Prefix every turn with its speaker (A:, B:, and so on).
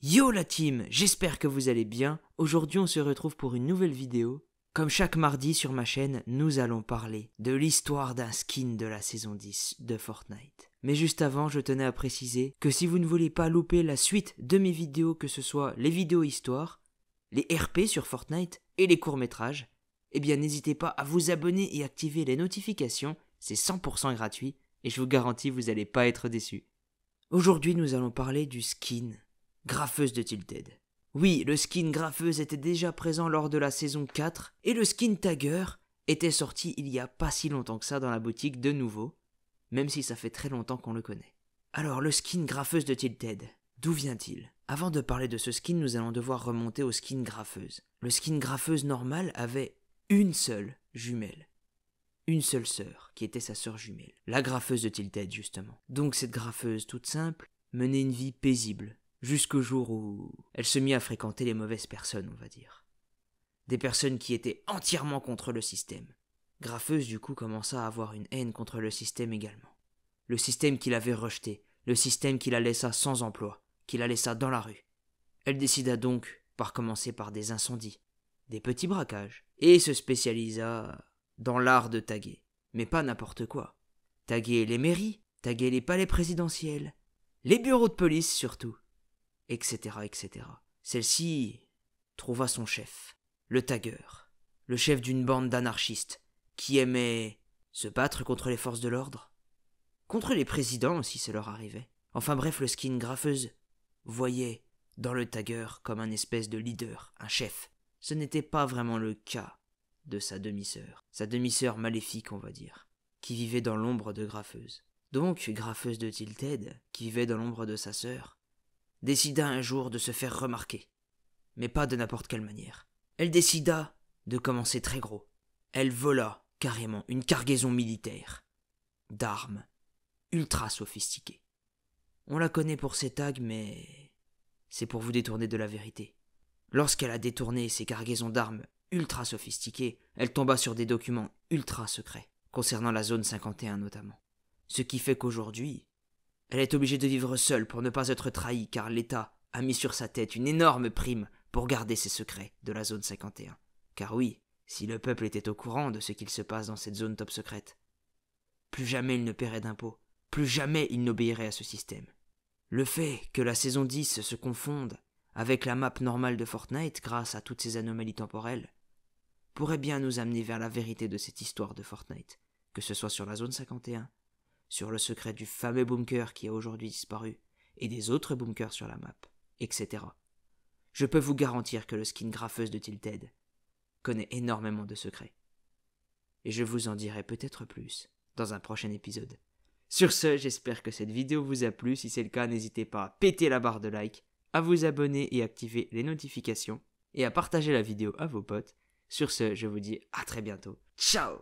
A: Yo la team, j'espère que vous allez bien. Aujourd'hui on se retrouve pour une nouvelle vidéo. Comme chaque mardi sur ma chaîne, nous allons parler de l'histoire d'un skin de la saison 10 de Fortnite. Mais juste avant, je tenais à préciser que si vous ne voulez pas louper la suite de mes vidéos, que ce soit les vidéos histoire, les RP sur Fortnite et les courts-métrages, eh bien n'hésitez pas à vous abonner et activer les notifications, c'est 100% gratuit et je vous garantis vous n'allez pas être déçu. Aujourd'hui nous allons parler du skin graffeuse de Tilted. Oui, le skin graffeuse était déjà présent lors de la saison 4, et le skin tagger était sorti il y a pas si longtemps que ça dans la boutique de nouveau, même si ça fait très longtemps qu'on le connaît. Alors le skin graffeuse de Tilted, d'où vient-il Avant de parler de ce skin, nous allons devoir remonter au skin graffeuse. Le skin graffeuse normal avait une seule jumelle. Une seule sœur, qui était sa sœur jumelle. La graffeuse de Tilted, justement. Donc cette graffeuse toute simple menait une vie paisible, jusqu'au jour où elle se mit à fréquenter les mauvaises personnes, on va dire. Des personnes qui étaient entièrement contre le système. Graffeuse, du coup, commença à avoir une haine contre le système également. Le système qu'il avait rejeté, le système qui la laissa sans emploi, qui la laissa dans la rue. Elle décida donc par commencer par des incendies, des petits braquages, et se spécialisa dans l'art de taguer. Mais pas n'importe quoi. Taguer les mairies, taguer les palais présidentiels, les bureaux de police surtout etc. etc. Celle-ci trouva son chef, le tagueur, le chef d'une bande d'anarchistes qui aimait se battre contre les forces de l'ordre, contre les présidents si cela leur arrivait. Enfin bref, le skin graffeuse voyait dans le tagueur comme un espèce de leader, un chef. Ce n'était pas vraiment le cas de sa demi-sœur, sa demi-sœur maléfique on va dire, qui vivait dans l'ombre de Graffeuse. Donc Graffeuse de Tilted, qui vivait dans l'ombre de sa sœur, décida un jour de se faire remarquer. Mais pas de n'importe quelle manière. Elle décida de commencer très gros. Elle vola carrément une cargaison militaire d'armes ultra sophistiquées. On la connaît pour ses tags, mais c'est pour vous détourner de la vérité. Lorsqu'elle a détourné ses cargaisons d'armes ultra sophistiquées, elle tomba sur des documents ultra secrets, concernant la zone 51 notamment. Ce qui fait qu'aujourd'hui, elle est obligée de vivre seule pour ne pas être trahie car l'État a mis sur sa tête une énorme prime pour garder ses secrets de la zone 51. Car oui, si le peuple était au courant de ce qu'il se passe dans cette zone top secrète, plus jamais il ne paierait d'impôts, plus jamais il n'obéirait à ce système. Le fait que la saison 10 se confonde avec la map normale de Fortnite grâce à toutes ces anomalies temporelles pourrait bien nous amener vers la vérité de cette histoire de Fortnite, que ce soit sur la zone 51 sur le secret du fameux bunker qui a aujourd'hui disparu, et des autres bunkers sur la map, etc. Je peux vous garantir que le skin graffeuse de Tilted connaît énormément de secrets. Et je vous en dirai peut-être plus dans un prochain épisode. Sur ce, j'espère que cette vidéo vous a plu. Si c'est le cas, n'hésitez pas à péter la barre de like, à vous abonner et activer les notifications, et à partager la vidéo à vos potes. Sur ce, je vous dis à très bientôt. Ciao